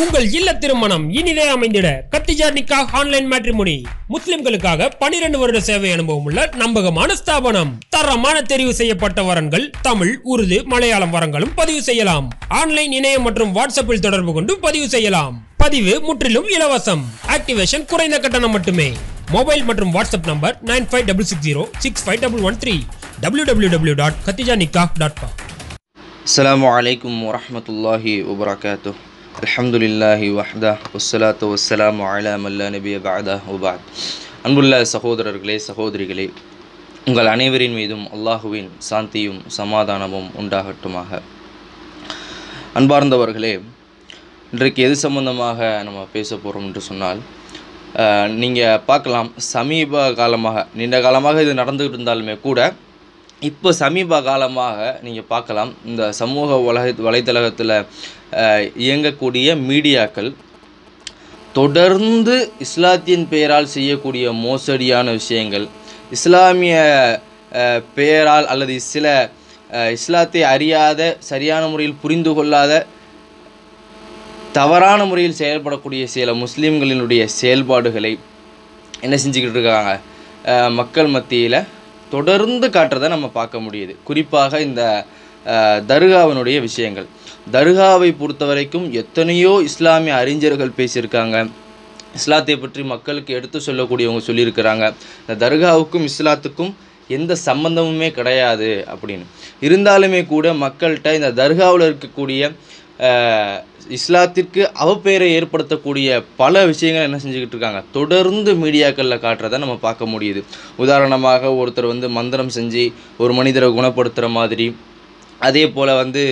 உங்கள் இல்ல திருமணம் இனிதே அமைந்திட கத்திஜா நிக்கா ஆன்லைன் மேட்ரிமோனி முஸ்லிம்களுக்காக பனிரெண்டு வருட சேவை அனுபவம் உள்ள நம்பகமான ஸ்தாபனம் தரமான தெரிவு செய்யப்பட்ட வரன்கள் தமிழ் உருது மலையாளம் வரங்களும் பதிவு செய்யலாம் ஆன்லைன் இணையம் மற்றும் வாட்ஸ்அப்பில் தொடர்பு கொண்டு பதிவு செய்யலாம் பதிவு முற்றிலும் இலவசம் ஆக்டிவேஷன் குறைந்த கட்டணம் மட்டுமே மொபைல் மற்றும் WhatsApp number nine five double six zero six five double one three W W W dot Khadija Nikah dot com அஸ்லாம் வலைக்கம் வரமத்துல்லாஹி அலமதுல்லாஹி வஹ்தா வசலாத்து வசலாம் அலாம் அல்லா நபி பாதா உபாத் அன்புள்ள சகோதரர்களே சகோதரிகளே உங்கள் அனைவரின் மீதும் அல்லாஹுவின் சாந்தியும் சமாதானமும் உண்டாகட்டுமாக அன்பார்ந்தவர்களே இன்றைக்கு எது சம்பந்தமாக நம்ம பேச போகிறோம் என்று சொன்னால் நீங்கள் பார்க்கலாம் சமீப காலமாக நீண்ட காலமாக இது நடந்துகிட்டு இருந்தாலுமே கூட இப்போ சமீப காலமாக நீங்கள் பார்க்கலாம் இந்த சமூக உலக வலைத்தளத்தில் இயங்கக்கூடிய மீடியாக்கள் தொடர்ந்து இஸ்லாத்தியின் பெயரால் செய்யக்கூடிய மோசடியான விஷயங்கள் இஸ்லாமிய பெயரால் அல்லது சில இஸ்லாத்தை அறியாத சரியான முறையில் புரிந்து கொள்ளாத தவறான முறையில் செயல்படக்கூடிய சில முஸ்லீம்களினுடைய செயல்பாடுகளை என்ன செஞ்சுக்கிட்டு இருக்காங்க மக்கள் மத்தியில் தொடர்ந்து காட்டுறதை நம்ம பார்க்க முடியுது குறிப்பாக இந்த தர்காவினுடைய விஷயங்கள் தர்காவை பொறுத்த வரைக்கும் எத்தனையோ இஸ்லாமிய அறிஞர்கள் பேசியிருக்காங்க இஸ்லாத்தை பற்றி மக்களுக்கு எடுத்து சொல்லக்கூடியவங்க சொல்லியிருக்கிறாங்க இந்த தர்காவுக்கும் இஸ்லாத்துக்கும் எந்த சம்பந்தமுமே கிடையாது அப்படின்னு இருந்தாலுமே கூட மக்கள்கிட்ட இந்த தர்காவில் இருக்கக்கூடிய இஸ்லாத்திற்கு அவப்பெயரை ஏற்படுத்தக்கூடிய பல விஷயங்கள் என்ன செஞ்சுக்கிட்டு இருக்காங்க தொடர்ந்து மீடியாக்களில் காட்டுறதை நம்ம பார்க்க முடியுது உதாரணமாக ஒருத்தர் வந்து மந்திரம் செஞ்சு ஒரு மனிதரை குணப்படுத்துகிற மாதிரி அதே போல் வந்து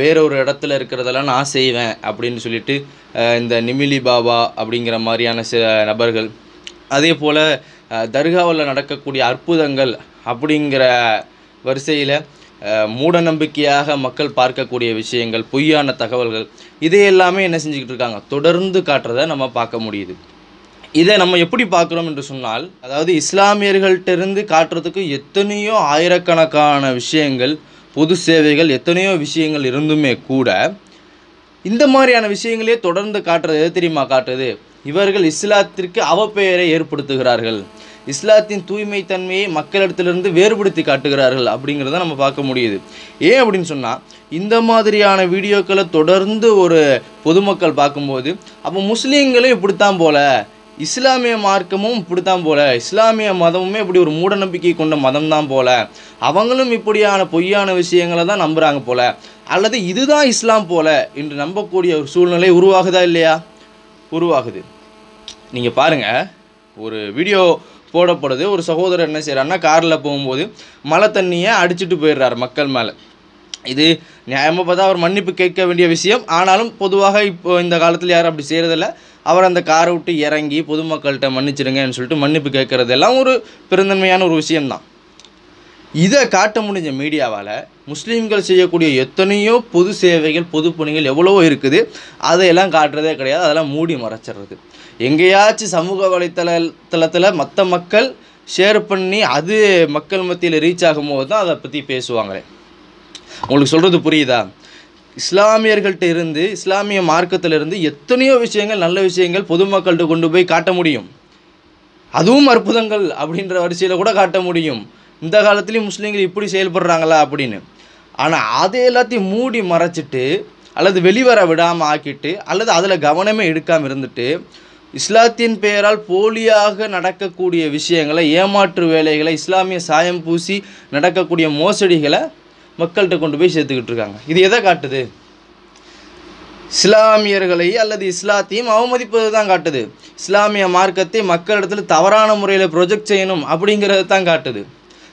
வேறொரு இடத்துல இருக்கிறதெல்லாம் நான் செய்வேன் அப்படின்னு சொல்லிட்டு இந்த நிமிலி பாபா அப்படிங்கிற மாதிரியான சில நபர்கள் அதே போல் தர்காவில் நடக்கக்கூடிய அற்புதங்கள் அப்படிங்கிற வரிசையில் மூட நம்பிக்கையாக மக்கள் பார்க்கக்கூடிய விஷயங்கள் பொய்யான தகவல்கள் இதை எல்லாமே என்ன செஞ்சுக்கிட்டு இருக்காங்க தொடர்ந்து காட்டுறதை நம்ம பார்க்க முடியுது இதை நம்ம எப்படி பார்க்குறோம் என்று சொன்னால் அதாவது இஸ்லாமியர்கள்டிருந்து காட்டுறதுக்கு எத்தனையோ ஆயிரக்கணக்கான விஷயங்கள் பொது சேவைகள் எத்தனையோ விஷயங்கள் இருந்துமே கூட இந்த மாதிரியான விஷயங்களே தொடர்ந்து காட்டுறது எது தெரியுமா காட்டுறது இவர்கள் இஸ்லாத்திற்கு அவப்பெயரை ஏற்படுத்துகிறார்கள் இஸ்லாத்தின் தூய்மை தன்மையை மக்களிடத்திலிருந்து வேறுபடுத்தி காட்டுகிறார்கள் அப்படிங்கிறத நம்ம பார்க்க முடியுது ஏன் அப்படின்னு சொன்னால் இந்த மாதிரியான வீடியோக்களை தொடர்ந்து ஒரு பொதுமக்கள் பார்க்கும்போது அப்போ முஸ்லீம்களும் இப்படித்தான் போல இஸ்லாமிய மார்க்கமும் இப்படித்தான் போல இஸ்லாமிய மதமுமே இப்படி ஒரு மூடநம்பிக்கை கொண்ட மதம் தான் போல அவங்களும் இப்படியான பொய்யான விஷயங்களை தான் நம்புகிறாங்க போல அல்லது இதுதான் இஸ்லாம் போல என்று நம்பக்கூடிய ஒரு சூழ்நிலை உருவாகுதா இல்லையா உருவாகுது நீங்கள் பாருங்கள் ஒரு வீடியோ போடப்படுது ஒரு சகோதரர் என்ன செய்கிறாருன்னா காரில் போகும்போது மழை தண்ணியை அடிச்சுட்டு போயிடுறாரு மக்கள் மேலே இது நியாயமாக பார்த்தா அவர் மன்னிப்பு கேட்க வேண்டிய விஷயம் ஆனாலும் பொதுவாக இப்போ இந்த காலத்தில் யாரும் அப்படி செய்கிறதில்ல அவர் அந்த காரை விட்டு இறங்கி பொதுமக்கள்கிட்ட மன்னிச்சிடுங்கன்னு சொல்லிட்டு மன்னிப்பு கேட்குறது எல்லாம் ஒரு பெருந்தன்மையான ஒரு விஷயம்தான் இதை காட்ட முடிஞ்ச மீடியாவால் முஸ்லீம்கள் செய்யக்கூடிய எத்தனையோ பொது சேவைகள் பொது பணிகள் எவ்வளவோ இருக்குது அதையெல்லாம் காட்டுறதே கிடையாது அதெல்லாம் மூடி மறைச்சிடுறது எங்கேயாச்சும் சமூக வலைத்தள தளத்தில் மற்ற மக்கள் ஷேர் பண்ணி அது மக்கள் மத்தியில் ரீச் ஆகும்போது தான் அதை பற்றி பேசுவாங்களே உங்களுக்கு சொல்கிறது புரியுதா இஸ்லாமியர்கள்ட்ட இருந்து இஸ்லாமிய மார்க்கத்திலிருந்து எத்தனையோ விஷயங்கள் நல்ல விஷயங்கள் பொதுமக்கள்கிட்ட கொண்டு போய் காட்ட முடியும் அதுவும் அற்புதங்கள் அப்படின்ற வரிசையில் கூட காட்ட முடியும் இந்த காலத்துலேயும் முஸ்லீம்கள் இப்படி செயல்படுறாங்களா அப்படின்னு ஆனால் அதை எல்லாத்தையும் மூடி மறைச்சிட்டு அல்லது வெளிவர விடாமல் ஆக்கிட்டு அல்லது அதில் கவனமே எடுக்காமல் இருந்துட்டு இஸ்லாத்தின் பெயரால் போலியாக நடக்கக்கூடிய விஷயங்களை ஏமாற்று வேலைகளை இஸ்லாமிய சாயம் பூசி நடக்கக்கூடிய மோசடிகளை மக்கள்கிட்ட கொண்டு போய் சேர்த்துக்கிட்டு இருக்காங்க இது எதை காட்டுது இஸ்லாமியர்களை அல்லது இஸ்லாத்தையும் அவமதிப்பது தான் காட்டுது இஸ்லாமிய மார்க்கத்தை மக்களிடத்தில் தவறான முறையில் ப்ரொஜெக்ட் செய்யணும் அப்படிங்கிறது தான் காட்டுது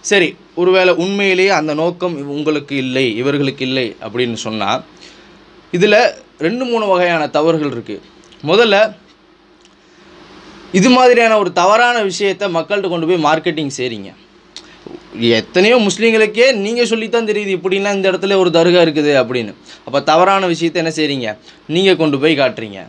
சரி ஒருவேளை உண்மையிலேயே அந்த நோக்கம் உங்களுக்கு இல்லை இவர்களுக்கு இல்லை அப்படின்னு சொன்னால் இதில் ரெண்டு மூணு வகையான தவறுகள் இருக்குது முதல்ல இது மாதிரியான ஒரு தவறான விஷயத்தை மக்கள்கிட்ட கொண்டு போய் மார்க்கெட்டிங் செய்கிறீங்க எத்தனையோ முஸ்லீம்களுக்கே நீங்கள் சொல்லித்தான் தெரியுது இப்படின்னா இந்த இடத்துல ஒரு தருகா இருக்குது அப்படின்னு அப்போ தவறான விஷயத்தை என்ன செய்கிறீங்க நீங்கள் கொண்டு போய் காட்டுறீங்க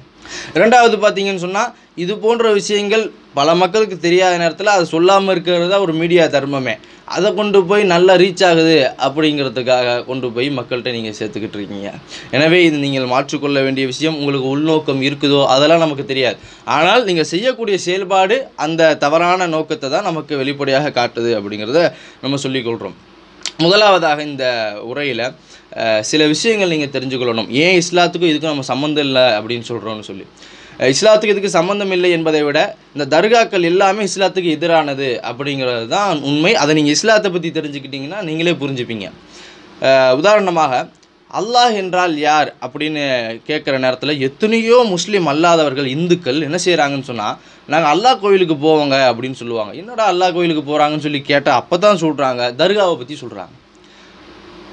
ரெண்டாவது பார்த்தீங்கன்னு சொன்னால் இது போன்ற விஷயங்கள் பல மக்களுக்கு தெரியாத நேரத்தில் அதை சொல்லாமல் இருக்கிறது தான் ஒரு மீடியா தர்மமே அதை கொண்டு போய் நல்லா ரீச் ஆகுது அப்படிங்கிறதுக்காக கொண்டு போய் மக்கள்கிட்ட நீங்கள் சேர்த்துக்கிட்டு இருக்கீங்க எனவே இது நீங்கள் மாற்றிக்கொள்ள வேண்டிய விஷயம் உங்களுக்கு உள்நோக்கம் இருக்குதோ அதெல்லாம் நமக்கு தெரியாது ஆனால் நீங்கள் செய்யக்கூடிய செயல்பாடு அந்த தவறான நோக்கத்தை தான் நமக்கு வெளிப்படையாக காட்டுது அப்படிங்கிறத நம்ம சொல்லிக்கொள்கிறோம் முதலாவதாக இந்த உரையில் சில விஷயங்கள் நீங்கள் தெரிஞ்சுக்கொள்ளணும் ஏன் இஸ்லாத்துக்கும் இதுக்கும் நம்ம சம்மந்தம் இல்லை அப்படின்னு சொல்கிறோன்னு சொல்லி இஸ்லாத்துக்கு இதுக்கு சம்மந்தம் இல்லை என்பதை விட இந்த தர்காக்கள் எல்லாமே இஸ்லாத்துக்கு எதிரானது அப்படிங்கிறது தான் உண்மை அதை நீங்கள் இஸ்லாத்தை பற்றி தெரிஞ்சுக்கிட்டிங்கன்னா நீங்களே புரிஞ்சுப்பீங்க உதாரணமாக அல்லாஹ் என்றால் யார் அப்படின்னு கேட்குற நேரத்தில் எத்தனையோ முஸ்லீம் அல்லாதவர்கள் இந்துக்கள் என்ன செய்கிறாங்கன்னு சொன்னால் நாங்கள் அல்லா கோயிலுக்கு போவோங்க அப்படின்னு சொல்லுவாங்க என்னடா அல்லா கோயிலுக்கு போகிறாங்கன்னு சொல்லி கேட்டால் அப்போ தான் சொல்கிறாங்க தர்காவை பற்றி சொல்கிறாங்க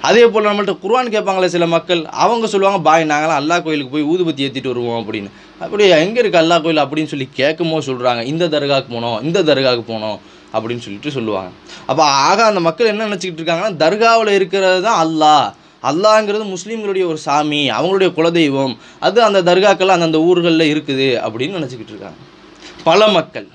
அதே போல் நம்மள்ட்ட குர்ஆன் கேட்பாங்களே சில மக்கள் அவங்க சொல்லுவாங்க பாய் நாங்களாம் அல்லா கோயிலுக்கு போய் ஊதுபத்தி ஏற்றிட்டு வருவோம் அப்படின்னு அப்படி எங்கே இருக்குது அல்லா கோயில் அப்படின்னு சொல்லி கேட்கும் சொல்கிறாங்க இந்த தர்காவுக்கு போனோம் இந்த தர்காவுக்கு போனோம் அப்படின்னு சொல்லிட்டு சொல்லுவாங்க அப்போ ஆக அந்த மக்கள் என்ன நினச்சிக்கிட்டு இருக்காங்கன்னா தர்காவில் இருக்கிறது தான் அல்லா அல்லாங்கிறது முஸ்லீம்களுடைய ஒரு சாமி அவங்களுடைய குலதெய்வம் அது அந்த தர்காக்கள் அந்தந்த ஊர்களில் இருக்குது அப்படின்னு நினச்சிக்கிட்டு இருக்காங்க பல மக்கள்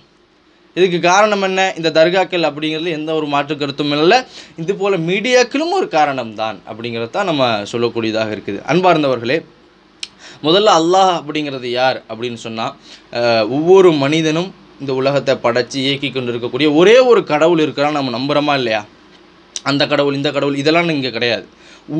இதுக்கு காரணம் என்ன இந்த தர்காக்கள் அப்படிங்கிறது எந்த ஒரு மாற்று கருத்தும் இல்லை இது போல் மீடியாக்களும் ஒரு காரணம் தான் அப்படிங்கிறது தான் நம்ம சொல்லக்கூடியதாக இருக்குது அன்பார்ந்தவர்களே முதல்ல அல்லாஹ் அப்படிங்கிறது யார் அப்படின்னு சொன்னால் ஒவ்வொரு மனிதனும் இந்த உலகத்தை படைச்சி இயக்கி கொண்டு இருக்கக்கூடிய ஒரே ஒரு கடவுள் இருக்கிறான்னு நம்ம நம்புகிறோமா இல்லையா அந்த கடவுள் இந்த கடவுள் இதெல்லாம் இங்கே கிடையாது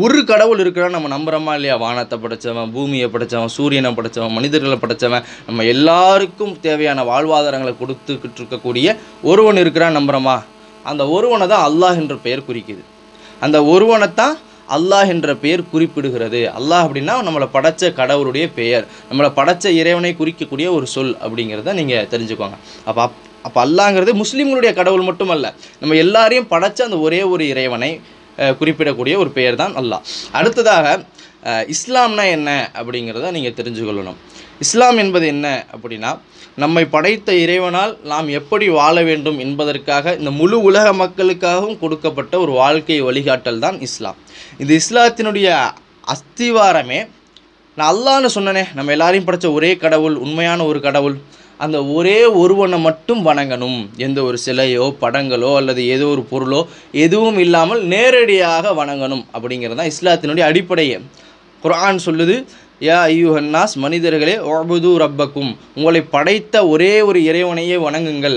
ஒரு கடவுள் இருக்கிறான்னு நம்ம நம்புகிறோமா இல்லையா வானத்தை படைத்தவன் பூமியை படைத்தவன் சூரியனை படைத்தவன் மனிதர்களை படைத்தவன் நம்ம எல்லாருக்கும் தேவையான வாழ்வாதாரங்களை கொடுத்துக்கிட்டு இருக்கக்கூடிய ஒருவன் இருக்கிறான் நம்புகிறோமா அந்த ஒருவனை தான் அல்லாஹ் என்ற பெயர் குறிக்குது அந்த ஒருவனைத்தான் அல்லாஹ் என்ற பெயர் குறிப்பிடுகிறது அல்லாஹ் அப்படின்னா நம்மளை படைத்த கடவுளுடைய பெயர் நம்மளை படைத்த இறைவனை குறிக்கக்கூடிய ஒரு சொல் அப்படிங்கிறத நீங்கள் தெரிஞ்சுக்கோங்க அப்போ அப்போ அல்லாங்கிறது முஸ்லீம்களுடைய கடவுள் மட்டுமல்ல நம்ம எல்லாரையும் படைச்ச அந்த ஒரே ஒரு இறைவனை குறிப்பிடக்கூடிய ஒரு பெயர் தான் அல்லாஹ் அடுத்ததாக இஸ்லாம்னா என்ன அப்படிங்கிறத நீங்கள் தெரிஞ்சு கொள்ளணும் இஸ்லாம் என்பது என்ன அப்படின்னா நம்மை படைத்த இறைவனால் நாம் எப்படி வாழ வேண்டும் என்பதற்காக இந்த முழு உலக மக்களுக்காகவும் கொடுக்கப்பட்ட ஒரு வாழ்க்கை வழிகாட்டல் தான் இஸ்லாம் இந்த இஸ்லாத்தினுடைய அஸ்திவாரமே நான் அல்லான்னு சொன்னனே நம்ம எல்லாரையும் படைத்த ஒரே கடவுள் உண்மையான ஒரு கடவுள் அந்த ஒரே ஒருவனை மட்டும் வணங்கணும் எந்த ஒரு சிலையோ படங்களோ அல்லது ஏதோ ஒரு பொருளோ எதுவும் இல்லாமல் நேரடியாக வணங்கணும் அப்படிங்கிறது தான் இஸ்லாத்தினுடைய அடிப்படையே குரான் சொல்லுது யா ஹன்னாஸ் மனிதர்களே ஓபுது ரப்பக்கும் உங்களை படைத்த ஒரே ஒரு இறைவனையே வணங்குங்கள்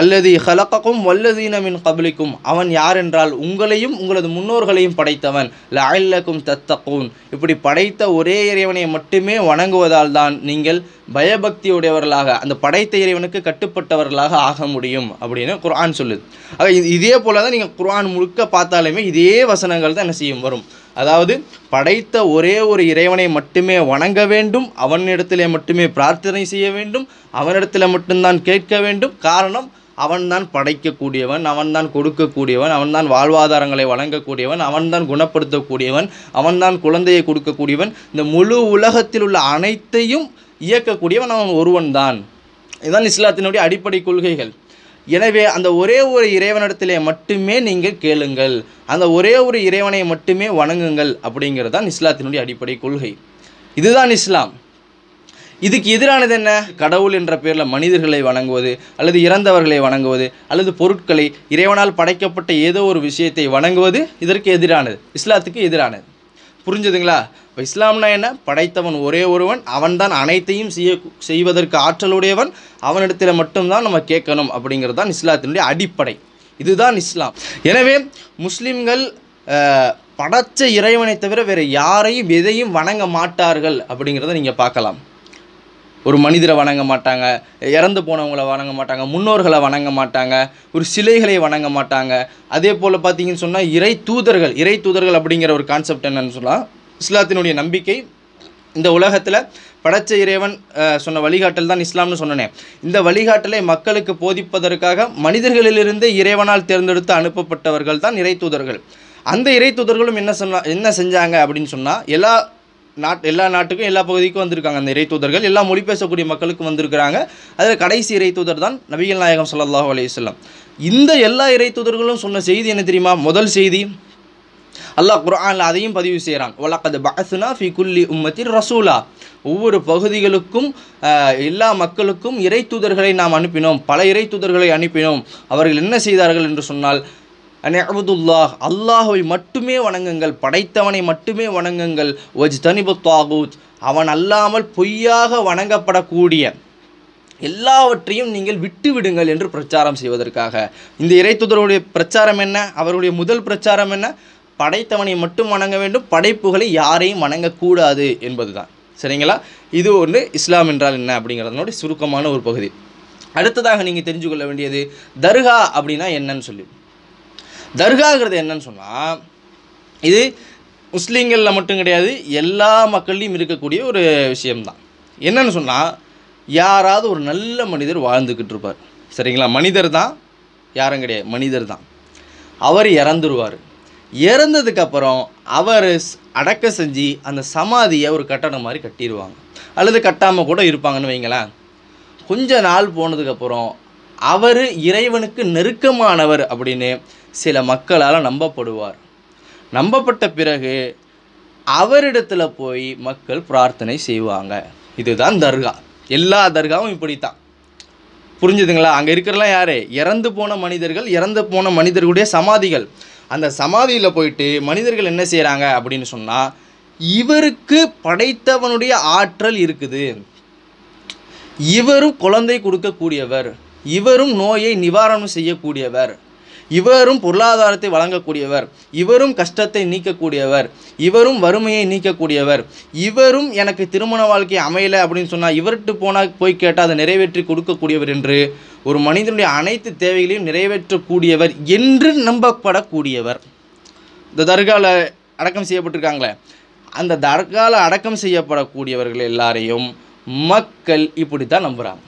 அல்லது ஹலக்கக்கும் வல்லதீனமின் கபலிக்கும் அவன் யார் என்றால் உங்களையும் உங்களது முன்னோர்களையும் படைத்தவன் லாயில்லக்கும் தத்தக்கும் இப்படி படைத்த ஒரே இறைவனை மட்டுமே வணங்குவதால் தான் நீங்கள் பயபக்தியுடையவர்களாக அந்த படைத்த இறைவனுக்கு கட்டுப்பட்டவர்களாக ஆக முடியும் அப்படின்னு குர்ஆன் சொல்லுது ஆக இதே போல தான் நீங்கள் குர்ஆன் முழுக்க பார்த்தாலுமே இதே வசனங்கள் தான் என்ன செய்யும் வரும் அதாவது படைத்த ஒரே ஒரு இறைவனை மட்டுமே வணங்க வேண்டும் அவனிடத்திலே மட்டுமே பிரார்த்தனை செய்ய வேண்டும் அவனிடத்தில் மட்டும்தான் கேட்க வேண்டும் காரணம் அவன்தான் படைக்கக்கூடியவன் அவன்தான் கொடுக்கக்கூடியவன் அவன்தான் வாழ்வாதாரங்களை வழங்கக்கூடியவன் அவன்தான் குணப்படுத்தக்கூடியவன் அவன்தான் குழந்தையை கொடுக்கக்கூடியவன் இந்த முழு உலகத்தில் உள்ள அனைத்தையும் இயக்கக்கூடியவன் அவன் ஒருவன் தான் இதுதான் இஸ்லாத்தினுடைய அடிப்படை கொள்கைகள் எனவே அந்த ஒரே ஒரு இறைவனிடத்திலே மட்டுமே நீங்கள் கேளுங்கள் அந்த ஒரே ஒரு இறைவனை மட்டுமே வணங்குங்கள் அப்படிங்கிறது தான் இஸ்லாத்தினுடைய அடிப்படை கொள்கை இதுதான் இஸ்லாம் இதுக்கு எதிரானது என்ன கடவுள் என்ற பேரில் மனிதர்களை வணங்குவது அல்லது இறந்தவர்களை வணங்குவது அல்லது பொருட்களை இறைவனால் படைக்கப்பட்ட ஏதோ ஒரு விஷயத்தை வணங்குவது இதற்கு எதிரானது இஸ்லாத்துக்கு எதிரானது புரிஞ்சுதுங்களா இப்போ இஸ்லாம்னா என்ன படைத்தவன் ஒரே ஒருவன் அவன்தான் அனைத்தையும் செய்ய செய்வதற்கு ஆற்றலுடையவன் அவனிடத்தில் மட்டும்தான் நம்ம கேட்கணும் அப்படிங்கிறது தான் இஸ்லாத்தினுடைய அடிப்படை இதுதான் இஸ்லாம் எனவே முஸ்லீம்கள் படைச்ச இறைவனை தவிர வேறு யாரையும் எதையும் வணங்க மாட்டார்கள் அப்படிங்கிறத நீங்கள் பார்க்கலாம் ஒரு மனிதரை வணங்க மாட்டாங்க இறந்து போனவங்களை வணங்க மாட்டாங்க முன்னோர்களை வணங்க மாட்டாங்க ஒரு சிலைகளை வணங்க மாட்டாங்க அதே போல் பார்த்தீங்கன்னு சொன்னால் இறை தூதர்கள் இறை தூதர்கள் அப்படிங்கிற ஒரு கான்செப்ட் என்னன்னு சொன்னால் இஸ்லாத்தினுடைய நம்பிக்கை இந்த உலகத்தில் படைச்ச இறைவன் சொன்ன வழிகாட்டல் தான் இஸ்லாம்னு சொன்னனே இந்த வழிகாட்டலை மக்களுக்கு போதிப்பதற்காக மனிதர்களிலிருந்தே இறைவனால் தேர்ந்தெடுத்து அனுப்பப்பட்டவர்கள் தான் இறை தூதர்கள் அந்த இறை தூதர்களும் என்ன சொன்னால் என்ன செஞ்சாங்க அப்படின்னு சொன்னால் எல்லா நாட் எல்லா நாட்டுக்கும் எல்லா பகுதிக்கும் வந்திருக்காங்க அந்த இறை தூதர்கள் எல்லா மொழி பேசக்கூடிய மக்களுக்கும் வந்திருக்கிறாங்க அதில் கடைசி இறை தூதர் தான் நபிகள் நாயகம் சல்லாஹூ அலையுஸ்லாம் இந்த எல்லா இறை தூதர்களும் சொன்ன செய்தி என்ன தெரியுமா முதல் செய்தி அல்லாஹ் குரானில் அதையும் பதிவு செய்கிறான் ஒலக்கது பகசுனா ஃபி குல்லி உம்மத்தின் ரசூலா ஒவ்வொரு பகுதிகளுக்கும் எல்லா மக்களுக்கும் இறை தூதர்களை நாம் அனுப்பினோம் பல இறை தூதர்களை அனுப்பினோம் அவர்கள் என்ன செய்தார்கள் என்று சொன்னால் அனபுதுல்லாஹ் அல்லாஹுவை மட்டுமே வணங்குங்கள் படைத்தவனை மட்டுமே வணங்குங்கள் ஒஜ் தனிபு தாகூத் அவன் அல்லாமல் பொய்யாக வணங்கப்படக்கூடிய எல்லாவற்றையும் நீங்கள் விட்டுவிடுங்கள் என்று பிரச்சாரம் செய்வதற்காக இந்த இறைத்துதருடைய பிரச்சாரம் என்ன அவருடைய முதல் பிரச்சாரம் என்ன படைத்தவனை மட்டும் வணங்க வேண்டும் படைப்புகளை யாரையும் வணங்கக்கூடாது என்பதுதான் சரிங்களா இது ஒன்று இஸ்லாம் என்றால் என்ன அப்படிங்கிறதனுடைய சுருக்கமான ஒரு பகுதி அடுத்ததாக நீங்கள் தெரிஞ்சு கொள்ள வேண்டியது தர்கா அப்படின்னா என்னன்னு சொல்லி தர்காங்கிறது என்னன்னு சொன்னால் இது முஸ்லீம்களில் மட்டும் கிடையாது எல்லா மக்கள்லேயும் இருக்கக்கூடிய ஒரு விஷயம்தான் என்னென்னு சொன்னால் யாராவது ஒரு நல்ல மனிதர் வாழ்ந்துக்கிட்டு இருப்பார் சரிங்களா மனிதர் தான் யாரும் கிடையாது மனிதர் தான் அவர் இறந்துருவார் இறந்ததுக்கப்புறம் அவர் அடக்க செஞ்சு அந்த சமாதியை ஒரு கட்டணம் மாதிரி கட்டிடுவாங்க அல்லது கட்டாமல் கூட இருப்பாங்கன்னு வைங்களேன் கொஞ்ச நாள் போனதுக்கப்புறம் அவர் இறைவனுக்கு நெருக்கமானவர் அப்படின்னு சில மக்களால் நம்பப்படுவார் நம்பப்பட்ட பிறகு அவரிடத்தில் போய் மக்கள் பிரார்த்தனை செய்வாங்க இதுதான் தர்கா எல்லா தர்காவும் இப்படித்தான் புரிஞ்சுதுங்களா அங்கே இருக்கிறலாம் யார் இறந்து போன மனிதர்கள் இறந்து போன மனிதர்களுடைய சமாதிகள் அந்த சமாதியில் போயிட்டு மனிதர்கள் என்ன செய்கிறாங்க அப்படின்னு சொன்னால் இவருக்கு படைத்தவனுடைய ஆற்றல் இருக்குது இவரும் குழந்தை கொடுக்கக்கூடியவர் இவரும் நோயை நிவாரணம் செய்யக்கூடியவர் இவரும் பொருளாதாரத்தை வழங்கக்கூடியவர் இவரும் கஷ்டத்தை நீக்கக்கூடியவர் இவரும் வறுமையை நீக்கக்கூடியவர் இவரும் எனக்கு திருமண வாழ்க்கை அமையலை அப்படின்னு சொன்னால் இவர்கிட்ட போனால் போய் கேட்டால் அதை நிறைவேற்றி கொடுக்கக்கூடியவர் என்று ஒரு மனிதனுடைய அனைத்து தேவைகளையும் நிறைவேற்றக்கூடியவர் என்று நம்பப்படக்கூடியவர் இந்த தர்காவில் அடக்கம் செய்யப்பட்டிருக்காங்களே அந்த தர்காவில் அடக்கம் செய்யப்படக்கூடியவர்கள் எல்லாரையும் மக்கள் இப்படி தான் நம்புகிறாங்க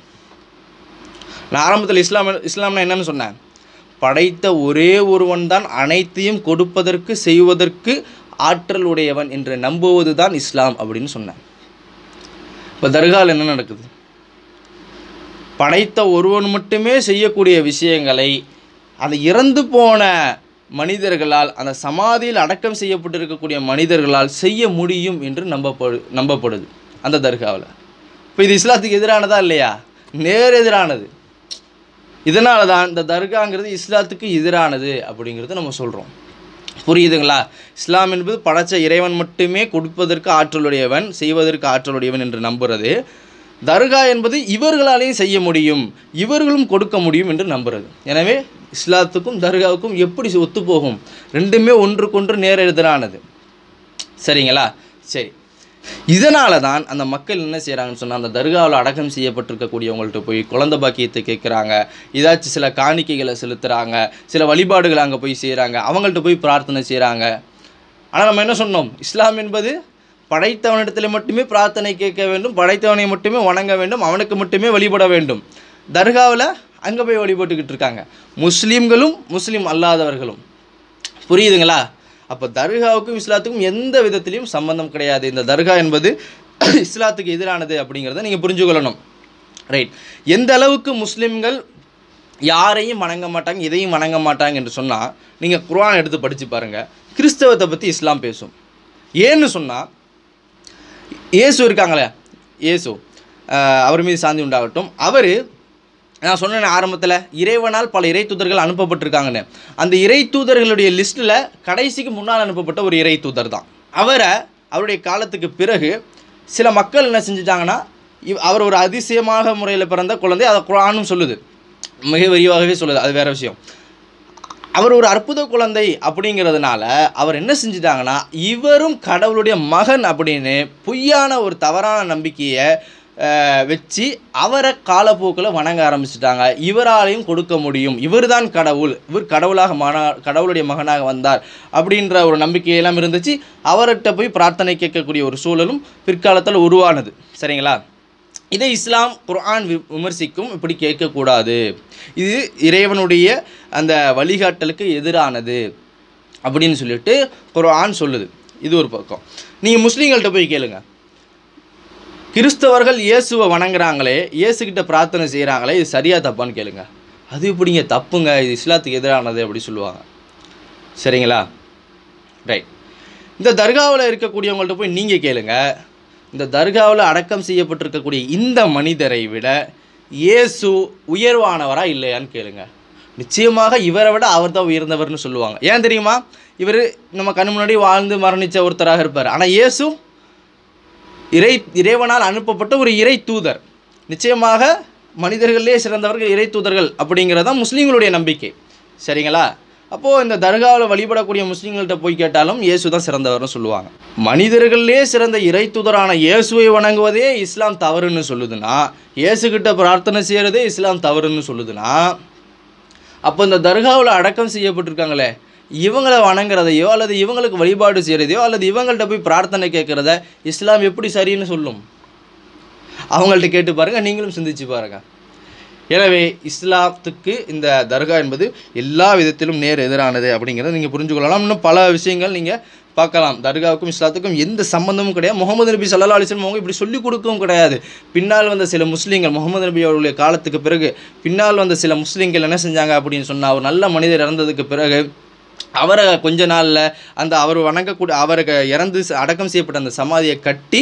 நான் ஆரம்பத்தில் இஸ்லாம் இஸ்லாம்னா என்னன்னு சொன்னேன் படைத்த ஒரே ஒருவன் தான் அனைத்தையும் கொடுப்பதற்கு செய்வதற்கு ஆற்றல் உடையவன் என்று நம்புவது தான் இஸ்லாம் அப்படின்னு சொன்னேன் இப்போ தர்காவில் என்ன நடக்குது படைத்த ஒருவன் மட்டுமே செய்யக்கூடிய விஷயங்களை அந்த இறந்து போன மனிதர்களால் அந்த சமாதியில் அடக்கம் செய்யப்பட்டிருக்கக்கூடிய மனிதர்களால் செய்ய முடியும் என்று நம்பப்படு நம்பப்படுது அந்த தர்காவில் இப்போ இது இஸ்லாத்துக்கு எதிரானதா இல்லையா நேர் எதிரானது இதனால தான் இந்த தர்காங்கிறது இஸ்லாத்துக்கு எதிரானது அப்படிங்கிறது நம்ம சொல்கிறோம் புரியுதுங்களா இஸ்லாம் என்பது படைச்ச இறைவன் மட்டுமே கொடுப்பதற்கு ஆற்றலுடையவன் செய்வதற்கு ஆற்றலுடையவன் என்று நம்புறது தர்கா என்பது இவர்களாலேயும் செய்ய முடியும் இவர்களும் கொடுக்க முடியும் என்று நம்புறது எனவே இஸ்லாத்துக்கும் தர்காவுக்கும் எப்படி ஒத்துப்போகும் ரெண்டுமே ஒன்றுக்கொன்று நேர எதிரானது சரிங்களா சரி இதனால தான் அந்த மக்கள் என்ன செய்கிறாங்கன்னு சொன்னால் அந்த தர்காவில் அடக்கம் செய்யப்பட்டிருக்கக்கூடியவங்கள்ட்ட போய் குழந்த பாக்கியத்தை கேட்குறாங்க ஏதாச்சும் சில காணிக்கைகளை செலுத்துகிறாங்க சில வழிபாடுகளை அங்கே போய் செய்கிறாங்க அவங்கள்ட்ட போய் பிரார்த்தனை செய்கிறாங்க ஆனால் நம்ம என்ன சொன்னோம் இஸ்லாம் என்பது படைத்தவனிடத்தில் மட்டுமே பிரார்த்தனை கேட்க வேண்டும் படைத்தவனை மட்டுமே வணங்க வேண்டும் அவனுக்கு மட்டுமே வழிபட வேண்டும் தர்காவில் அங்கே போய் வழிபட்டுக்கிட்டு இருக்காங்க முஸ்லீம்களும் முஸ்லீம் அல்லாதவர்களும் புரியுதுங்களா அப்போ தர்காவுக்கும் இஸ்லாத்துக்கும் எந்த விதத்திலையும் சம்பந்தம் கிடையாது இந்த தர்கா என்பது இஸ்லாத்துக்கு எதிரானது அப்படிங்கிறத நீங்கள் புரிஞ்சு கொள்ளணும் ரைட் எந்த அளவுக்கு முஸ்லீம்கள் யாரையும் வணங்க மாட்டாங்க இதையும் வணங்க மாட்டாங்க என்று சொன்னால் நீங்கள் குரான் எடுத்து படித்து பாருங்கள் கிறிஸ்தவத்தை பற்றி இஸ்லாம் பேசும் ஏன்னு சொன்னால் இயேசு இருக்காங்களே இயேசு அவர் மீது சாந்தி உண்டாகட்டும் அவர் நான் சொன்னேன் ஆரம்பத்தில் இறைவனால் பல இறை தூதர்கள் அனுப்பப்பட்டிருக்காங்கன்னு அந்த இறை தூதர்களுடைய லிஸ்ட்டில் கடைசிக்கு முன்னால் அனுப்பப்பட்ட ஒரு இறை தூதர் தான் அவரை அவருடைய காலத்துக்கு பிறகு சில மக்கள் என்ன செஞ்சிட்டாங்கன்னா அவர் ஒரு அதிசயமாக முறையில் பிறந்த குழந்தை அதை குரானும் சொல்லுது மிக விரிவாகவே சொல்லுது அது வேறு விஷயம் அவர் ஒரு அற்புத குழந்தை அப்படிங்கிறதுனால அவர் என்ன செஞ்சுட்டாங்கன்னா இவரும் கடவுளுடைய மகன் அப்படின்னு பொய்யான ஒரு தவறான நம்பிக்கையை வச்சு அவரை காலப்போக்கில் வணங்க ஆரம்பிச்சிட்டாங்க இவராலையும் கொடுக்க முடியும் இவர் தான் கடவுள் இவர் கடவுளாக மகனா கடவுளுடைய மகனாக வந்தார் அப்படின்ற ஒரு நம்பிக்கையெல்லாம் இருந்துச்சு அவர்கிட்ட போய் பிரார்த்தனை கேட்கக்கூடிய ஒரு சூழலும் பிற்காலத்தில் உருவானது சரிங்களா இதை இஸ்லாம் குர்ஆன் விமர்சிக்கும் இப்படி கேட்கக்கூடாது இது இறைவனுடைய அந்த வழிகாட்டலுக்கு எதிரானது அப்படின்னு சொல்லிட்டு குர்ஆன் சொல்லுது இது ஒரு பக்கம் நீங்கள் முஸ்லீம்கள்கிட்ட போய் கேளுங்கள் கிறிஸ்தவர்கள் இயேசுவை வணங்குறாங்களே இயேசுக்கிட்ட பிரார்த்தனை செய்கிறாங்களே இது சரியாக தப்பான்னு கேளுங்க அது இப்படிங்க தப்புங்க இது இஸ்லாத்துக்கு எதிரானது அப்படி சொல்லுவாங்க சரிங்களா ரைட் இந்த தர்காவில் இருக்கக்கூடியவங்கள்ட்ட போய் நீங்கள் கேளுங்க இந்த தர்காவில் அடக்கம் செய்யப்பட்டிருக்கக்கூடிய இந்த மனிதரை விட இயேசு உயர்வானவரா இல்லையான்னு கேளுங்க நிச்சயமாக இவரை விட அவர் தான் உயர்ந்தவர்னு சொல்லுவாங்க ஏன் தெரியுமா இவர் நம்ம கண் முன்னாடி வாழ்ந்து மரணித்த ஒருத்தராக இருப்பார் ஆனால் இயேசு இறை இறைவனால் அனுப்பப்பட்ட ஒரு இறை தூதர் நிச்சயமாக மனிதர்களே சிறந்தவர்கள் இறை தூதர்கள் அப்படிங்கிறது தான் முஸ்லீம்களுடைய நம்பிக்கை சரிங்களா அப்போது இந்த தர்காவில் வழிபடக்கூடிய முஸ்லீம்கள்கிட்ட போய் கேட்டாலும் இயேசு தான் சிறந்தவர்னு சொல்லுவாங்க மனிதர்களே சிறந்த இறை தூதரான இயேசுவை வணங்குவதே இஸ்லாம் தவறுன்னு சொல்லுதுன்னா இயேசுகிட்ட பிரார்த்தனை செய்கிறதே இஸ்லாம் தவறுன்னு சொல்லுதுன்னா அப்போ இந்த தர்காவில் அடக்கம் செய்யப்பட்டிருக்காங்களே இவங்களை வணங்குறதையோ அல்லது இவங்களுக்கு வழிபாடு செய்கிறதையோ அல்லது இவங்கள்ட்ட போய் பிரார்த்தனை கேட்குறத இஸ்லாம் எப்படி சரின்னு சொல்லும் அவங்கள்ட்ட கேட்டு பாருங்கள் நீங்களும் சிந்திச்சு பாருங்கள் எனவே இஸ்லாத்துக்கு இந்த தர்கா என்பது எல்லா விதத்திலும் நேர் எதிரானது அப்படிங்கிறத நீங்கள் புரிஞ்சு கொள்ளலாம் இன்னும் பல விஷயங்கள் நீங்கள் பார்க்கலாம் தர்காவுக்கும் இஸ்லாத்துக்கும் எந்த சம்பந்தமும் கிடையாது முகமது நபி சல்லா அலிஸ்லம் அவங்க இப்படி சொல்லிக் கொடுக்கவும் கிடையாது பின்னால் வந்த சில முஸ்லீம்கள் முகமது நபி அவருடைய காலத்துக்கு பிறகு பின்னால் வந்த சில முஸ்லீம்கள் என்ன செஞ்சாங்க அப்படின்னு சொன்னால் ஒரு நல்ல மனிதர் இறந்ததுக்கு பிறகு அவரை கொஞ்ச நாளில் அந்த அவர் வணங்கக்கூடிய அவருக்கு இறந்து அடக்கம் செய்யப்பட்ட அந்த சமாதியை கட்டி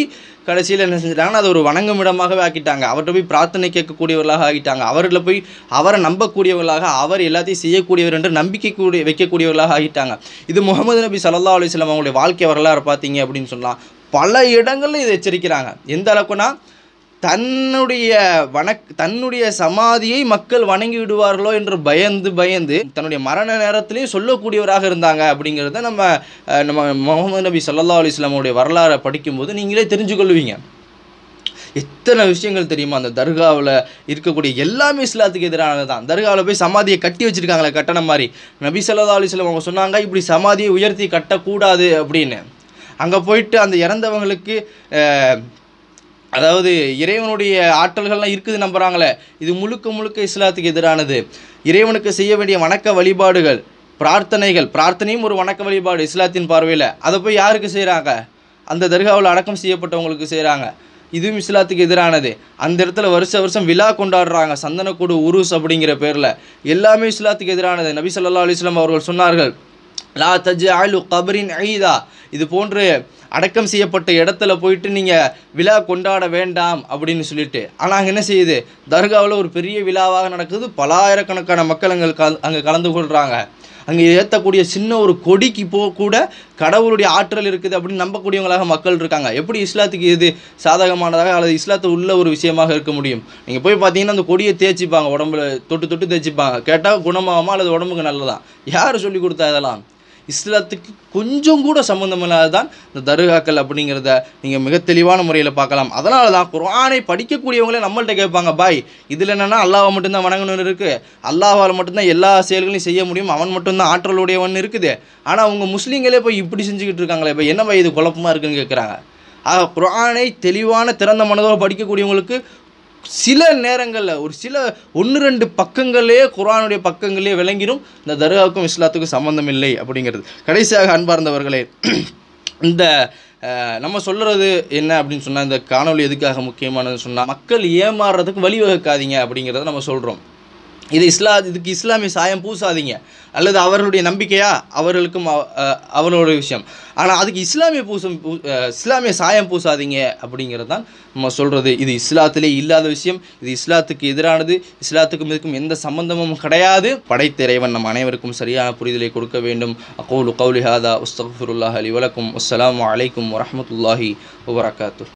கடைசியில் என்ன செஞ்சிட்டாங்கன்னா அது ஒரு வணங்கும் இடமாகவே ஆக்கிட்டாங்க அவர்கிட்ட போய் பிரார்த்தனை கேட்கக்கூடியவர்களாக ஆகிட்டாங்க அவர்களை போய் அவரை நம்பக்கூடியவர்களாக அவர் எல்லாத்தையும் செய்யக்கூடியவர் என்று நம்பிக்கை கூடிய வைக்கக்கூடியவர்களாக ஆகிட்டாங்க இது முகமது நபி சல்லா அலுவலம் அவங்களுடைய வாழ்க்கை வரலாறு பார்த்தீங்க அப்படின்னு சொல்லலாம் பல இடங்களில் இதை எச்சரிக்கிறாங்க எந்த அளவுக்குன்னா தன்னுடைய வணக் தன்னுடைய சமாதியை மக்கள் வணங்கி விடுவார்களோ என்று பயந்து பயந்து தன்னுடைய மரண நேரத்திலையும் சொல்லக்கூடியவராக இருந்தாங்க அப்படிங்கிறத நம்ம நம்ம முகமது நபி சல்லா அலிஸ்லாமுடைய வரலாறை படிக்கும்போது நீங்களே தெரிஞ்சுக்கொள்வீங்க எத்தனை விஷயங்கள் தெரியுமா அந்த தர்காவில் இருக்கக்கூடிய எல்லாமே இஸ்லாத்துக்கு எதிரானது தான் தர்காவில் போய் சமாதியை கட்டி வச்சுருக்காங்களே கட்டணம் மாதிரி நபி சல்லா அலிஸ்லாம் அவங்க சொன்னாங்க இப்படி சமாதியை உயர்த்தி கட்டக்கூடாது அப்படின்னு அங்கே போயிட்டு அந்த இறந்தவங்களுக்கு அதாவது இறைவனுடைய ஆற்றல்கள்லாம் இருக்குது நம்புகிறாங்களே இது முழுக்க முழுக்க இஸ்லாத்துக்கு எதிரானது இறைவனுக்கு செய்ய வேண்டிய வணக்க வழிபாடுகள் பிரார்த்தனைகள் பிரார்த்தனையும் ஒரு வணக்க வழிபாடு இஸ்லாத்தின் பார்வையில் அதை போய் யாருக்கு செய்கிறாங்க அந்த தர்காவில் அடக்கம் செய்யப்பட்டவங்களுக்கு செய்கிறாங்க இதுவும் இஸ்லாத்துக்கு எதிரானது அந்த இடத்துல வருஷ வருஷம் விழா கொண்டாடுறாங்க சந்தனக்கூடு உருஸ் அப்படிங்கிற பேரில் எல்லாமே இஸ்லாத்துக்கு எதிரானது நபி சொல்லா அலிஸ்லாம் அவர்கள் சொன்னார்கள் லா தஜ் அலு கபரின் ஐதா இது போன்று அடக்கம் செய்யப்பட்ட இடத்துல போயிட்டு நீங்கள் விழா கொண்டாட வேண்டாம் அப்படின்னு சொல்லிட்டு ஆனால் அங்கே என்ன செய்யுது தர்காவில் ஒரு பெரிய விழாவாக நடக்குது பலாயிரக்கணக்கான மக்கள் அங்கே கல் அங்கே கலந்து கொள்கிறாங்க அங்கே ஏற்றக்கூடிய சின்ன ஒரு கொடிக்கு போ கூட கடவுளுடைய ஆற்றல் இருக்குது அப்படின்னு நம்பக்கூடியவங்களாக மக்கள் இருக்காங்க எப்படி இஸ்லாத்துக்கு இது சாதகமானதாக அல்லது இஸ்லாத்து உள்ள ஒரு விஷயமாக இருக்க முடியும் நீங்கள் போய் பார்த்தீங்கன்னா அந்த கொடியை தேய்ச்சிப்பாங்க உடம்புல தொட்டு தொட்டு தேய்ச்சிப்பாங்க கேட்டால் குணமாகாமல் அல்லது உடம்புக்கு நல்லதான் யார் சொல்லி கொடுத்தா இதெல்லாம் இஸ்லாத்துக்கு கொஞ்சம் கூட சம்மந்தம் இல்லாததான் இந்த தருகாக்கள் அப்படிங்கிறத நீங்கள் மிக தெளிவான முறையில் பார்க்கலாம் அதனால தான் குரானை படிக்கக்கூடியவங்களே நம்மள்கிட்ட கேட்பாங்க பாய் இதில் என்னென்னா அல்லாவை மட்டும்தான் வணங்கணும்னு இருக்குது அல்லாவால் மட்டும்தான் எல்லா செயல்களையும் செய்ய முடியும் அவன் மட்டும்தான் ஆற்றலுடையவன் இருக்குது ஆனால் அவங்க முஸ்லீம்களே போய் இப்படி செஞ்சுக்கிட்டு இருக்காங்களே இப்போ என்ன இது குழப்பமாக இருக்குன்னு கேட்குறாங்க ஆக குரானை தெளிவான திறந்த மனதோடு படிக்கக்கூடியவங்களுக்கு சில நேரங்களில் ஒரு சில ஒன்று ரெண்டு பக்கங்களே குரானுடைய பக்கங்களே விளங்கிடும் இந்த தர்காவுக்கும் இஸ்லாத்துக்கும் சம்மந்தம் இல்லை அப்படிங்கிறது கடைசியாக அன்பார்ந்தவர்களே இந்த நம்ம சொல்கிறது என்ன அப்படின்னு சொன்னால் இந்த காணொலி எதுக்காக முக்கியமானதுன்னு சொன்னால் மக்கள் ஏமாறுறதுக்கு வழிவகுக்காதீங்க அப்படிங்கிறத நம்ம சொல்கிறோம் இது இஸ்லா இதுக்கு இஸ்லாமிய சாயம் பூசாதீங்க அல்லது அவர்களுடைய நம்பிக்கையா அவர்களுக்கும் அவர்களுடைய விஷயம் ஆனால் அதுக்கு இஸ்லாமிய பூசம் பூ இஸ்லாமிய சாயம் பூசாதீங்க அப்படிங்கிறது தான் நம்ம சொல்கிறது இது இஸ்லாத்திலே இல்லாத விஷயம் இது இஸ்லாத்துக்கு எதிரானது இஸ்லாத்துக்கும் இதுக்கும் எந்த சம்பந்தமும் கிடையாது படைத்திறைவன் நம் அனைவருக்கும் சரியான புரிதலை கொடுக்க வேண்டும் அக்கோலு கௌலிஹாதா உஸ்தகுல்லாஹ் அலி வலக்கும் அஸ்லாம் வலைக்கும் வரமத்துல்லாஹி வரகாத்து